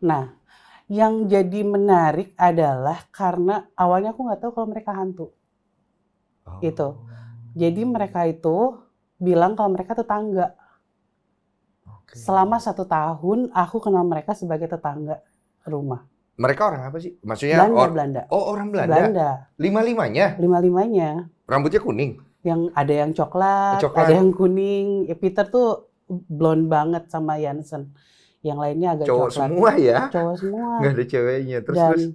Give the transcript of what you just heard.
Nah, yang jadi menarik adalah karena awalnya aku nggak tahu kalau mereka hantu. Oh. Gitu. Jadi mereka itu bilang kalau mereka tetangga. Okay. Selama satu tahun aku kenal mereka sebagai tetangga rumah. Mereka orang apa sih? Maksudnya Belanda. Or Belanda. Oh orang Belanda. Belanda. Lima limanya. Lima limanya. Rambutnya kuning. Yang ada yang coklat, coklat. ada yang kuning. Ya, Peter tuh blonde banget sama Jansen yang lainnya agak cowok coklat. semua ya cowok semua nggak ada ceweknya terus, Dan terus